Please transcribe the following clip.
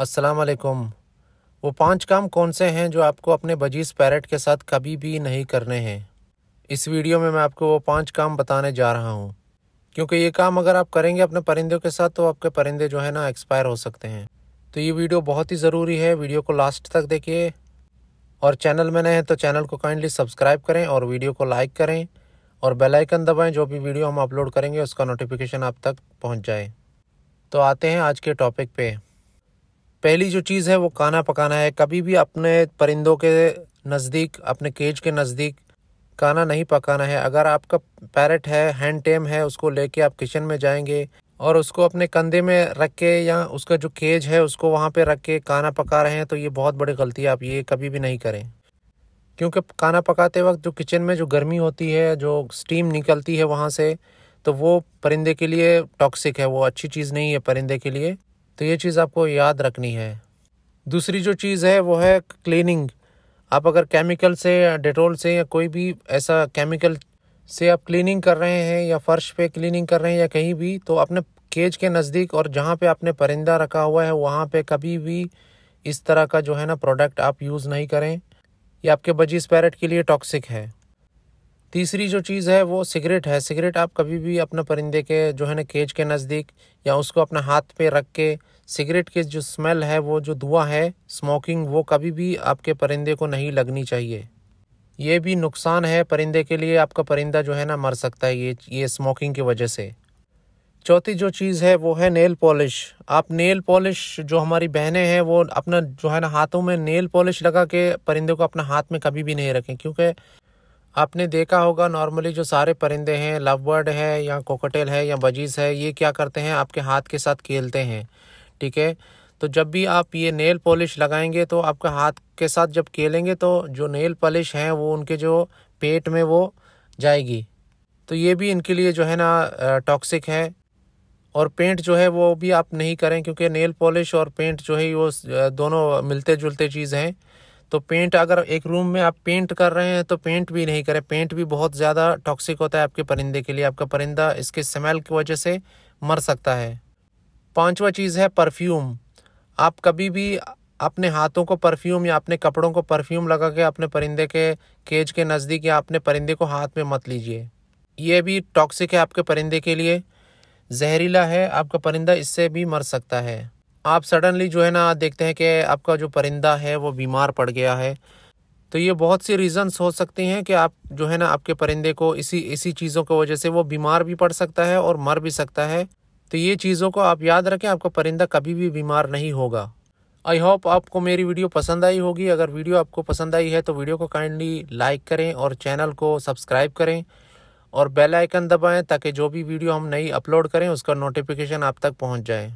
असलकम वो पांच काम कौन से हैं जो आपको अपने बजीज पैरट के साथ कभी भी नहीं करने हैं इस वीडियो में मैं आपको वो पांच काम बताने जा रहा हूँ क्योंकि ये काम अगर आप करेंगे अपने परिंदों के साथ तो आपके परिंदे जो है ना एक्सपायर हो सकते हैं तो ये वीडियो बहुत ही ज़रूरी है वीडियो को लास्ट तक देखिए और चैनल में नए हैं तो चैनल को काइंडली सब्सक्राइब करें और वीडियो को लाइक करें और बेल आइकन दबाएं जो भी वीडियो हम अपलोड करेंगे उसका नोटिफिकेशन आप तक पहुंच जाए तो आते हैं आज के टॉपिक पे पहली जो चीज़ है वो खाना पकाना है कभी भी अपने परिंदों के नज़दीक अपने केज के नज़दीक खाना नहीं पकाना है अगर आपका पैरट है हैंड टेम है उसको लेके आप किचन में जाएंगे और उसको अपने कंधे में रख के या उसका जो केज है उसको वहाँ पे रख के खाना पका रहे हैं तो ये बहुत बड़ी गलती है आप ये कभी भी नहीं करें क्योंकि खाना पकाते वक्त जो किचन में जो गर्मी होती है जो स्टीम निकलती है वहाँ से तो वो परिंदे के लिए टॉक्सिक है वो अच्छी चीज़ नहीं है परिंदे के लिए तो ये चीज़ आपको याद रखनी है दूसरी जो चीज़ है वो है क्लीनिंग आप अगर केमिकल से या डेटोल से या कोई भी ऐसा केमिकल से आप क्लीनिंग कर रहे हैं या फ़र्श पे क्लीनिंग कर रहे हैं या कहीं भी तो अपने केज के नज़दीक और जहाँ पे आपने परिंदा रखा हुआ है वहाँ पे कभी भी इस तरह का जो है ना प्रोडक्ट आप यूज़ नहीं करें ये आपके बजीज पैरट के लिए टॉक्सिक है तीसरी जो चीज़ है वो सिगरेट है सिगरेट आप कभी भी अपने परिंदे के जो है ना केज के नज़दीक या उसको अपना हाथ पे रख के सिगरेट के जो स्मेल है वो जो धुआं है स्मोकिंग वो कभी भी आपके परिंदे को नहीं लगनी चाहिए ये भी नुकसान है परिंदे के लिए आपका परिंदा जो है ना मर सकता है ये ये स्मोकिंग की वजह से चौथी जो चीज़ है वो है नेल पॉलिश आप नेल पॉलिश जो हमारी बहनें हैं वो अपना जो है ना हाथों में नेल पॉलिश लगा के परिंदे को अपना हाथ में कभी भी नहीं रखें क्योंकि आपने देखा होगा नॉर्मली जो सारे परिंदे हैं लव बर्ड है या कोकटेल है या बजीज है ये क्या करते हैं आपके हाथ के साथ खेलते हैं ठीक है तो जब भी आप ये नेल पॉलिश लगाएंगे तो आपके हाथ के साथ जब खेलेंगे तो जो नेल पॉलिश हैं वो उनके जो पेट में वो जाएगी तो ये भी इनके लिए जो है ना टॉक्सिक है और पेंट जो है वो भी आप नहीं करें क्योंकि नेल पॉलिश और पेंट जो है वो दोनों मिलते जुलते चीज़ हैं तो पेंट अगर एक रूम में आप पेंट कर रहे हैं तो पेंट भी नहीं करें पेंट भी बहुत ज़्यादा टॉक्सिक होता है आपके परिंदे के लिए आपका परिंदा इसके स्मेल की वजह से मर सकता है पांचवा चीज़ है परफ्यूम आप कभी भी अपने हाथों को परफ्यूम या अपने कपड़ों को परफ्यूम लगा के अपने परिंदे के केज के नज़दीक या अपने परिंदे को हाथ में मत लीजिए ये भी टॉक्सिक है आपके परिंदे के लिए जहरीला है आपका परिंदा इससे भी मर सकता है आप सडनली जो है ना देखते हैं कि आपका जो परिंदा है वो बीमार पड़ गया है तो ये बहुत सी रीज़न्स हो सकती हैं कि आप जो है ना आपके परिंदे को इसी इसी चीज़ों की वजह से वो बीमार भी पड़ सकता है और मर भी सकता है तो ये चीज़ों को आप याद रखें आपका परिंदा कभी भी बीमार नहीं होगा आई होप आपको मेरी वीडियो पसंद आई होगी अगर वीडियो आपको पसंद आई है तो वीडियो को काइंडली लाइक करें और चैनल को सब्सक्राइब करें और बेल आइकन दबाएं ताकि जो भी वीडियो हम नई अपलोड करें उसका नोटिफिकेशन आप तक पहुंच जाए